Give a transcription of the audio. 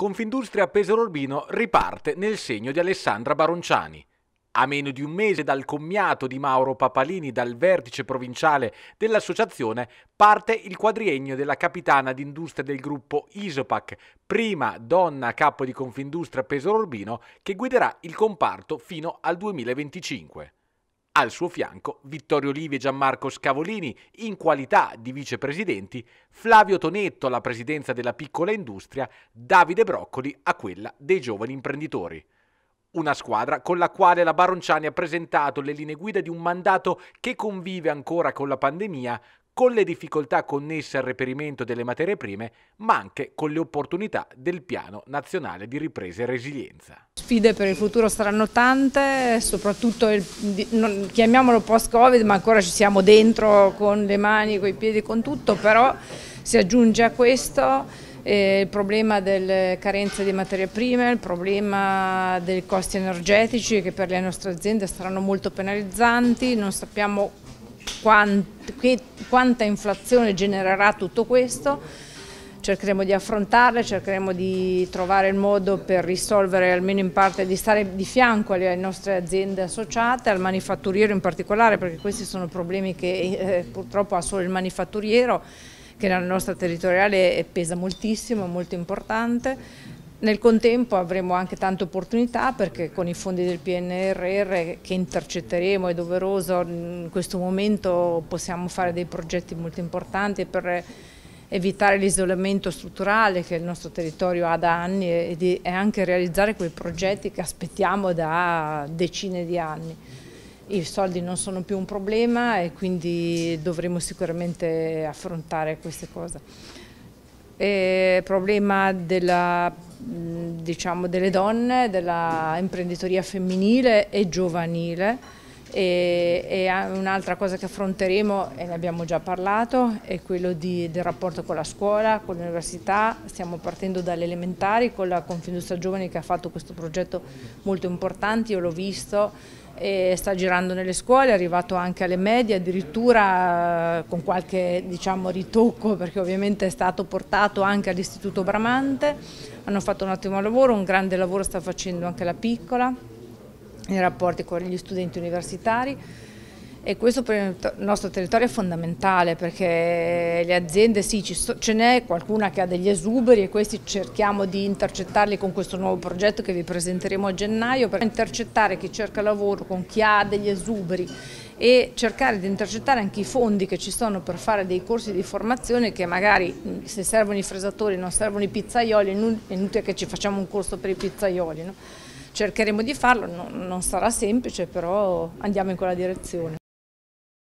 Confindustria Pesaro Urbino riparte nel segno di Alessandra Baronciani. A meno di un mese dal commiato di Mauro Papalini dal vertice provinciale dell'associazione parte il quadriennio della capitana d'industria del gruppo Isopac, prima donna capo di Confindustria Pesaro Urbino che guiderà il comparto fino al 2025. Al suo fianco Vittorio Livi e Gianmarco Scavolini, in qualità di vicepresidenti, Flavio Tonetto alla presidenza della piccola industria, Davide Broccoli a quella dei giovani imprenditori. Una squadra con la quale la Baronciani ha presentato le linee guida di un mandato che convive ancora con la pandemia, con le difficoltà connesse al reperimento delle materie prime, ma anche con le opportunità del Piano Nazionale di Ripresa e Resilienza. Sfide per il futuro saranno tante, soprattutto, il, non, chiamiamolo post-Covid, ma ancora ci siamo dentro con le mani, con i piedi, con tutto, però si aggiunge a questo eh, il problema delle carenze di materie prime, il problema dei costi energetici che per le nostre aziende saranno molto penalizzanti, non sappiamo quant, quanta inflazione genererà tutto questo cercheremo di affrontarle, cercheremo di trovare il modo per risolvere almeno in parte, di stare di fianco alle nostre aziende associate, al manifatturiero in particolare, perché questi sono problemi che eh, purtroppo ha solo il manifatturiero, che nella nostra territoriale pesa moltissimo, molto importante, nel contempo avremo anche tante opportunità perché con i fondi del PNRR che intercetteremo, è doveroso, in questo momento possiamo fare dei progetti molto importanti per evitare l'isolamento strutturale che il nostro territorio ha da anni e, anche realizzare quei progetti che aspettiamo da decine di anni. I soldi non sono più un problema e quindi dovremo sicuramente affrontare queste cose. Il eh, problema della diciamo, delle donne, dell'imprenditoria femminile e giovanile e, e un'altra cosa che affronteremo, e ne abbiamo già parlato, è quello di, del rapporto con la scuola, con l'università. Stiamo partendo dalle elementari con la Confindustria Giovani che ha fatto questo progetto molto importante, io l'ho visto. sta girando nelle scuole, è arrivato anche alle medie, addirittura eh, con qualche diciamo, ritocco perché ovviamente è stato portato anche all'Istituto Bramante, hanno fatto un ottimo lavoro, un grande lavoro sta facendo anche la piccola i rapporti con gli studenti universitari e questo per il nostro territorio è fondamentale perché le aziende sì, ce n'è qualcuna che ha degli esuberi e questi cerchiamo di intercettarli con questo nuovo progetto che vi presenteremo a gennaio per intercettare chi cerca lavoro con chi ha degli esuberi e cercare di intercettare anche i fondi che ci sono per fare dei corsi di formazione che magari se servono i fresatori non servono i pizzaioli è inutile che ci facciamo un corso per i pizzaioli. No? cercheremo di farlo, non, non sarà semplice però andiamo in quella direzione.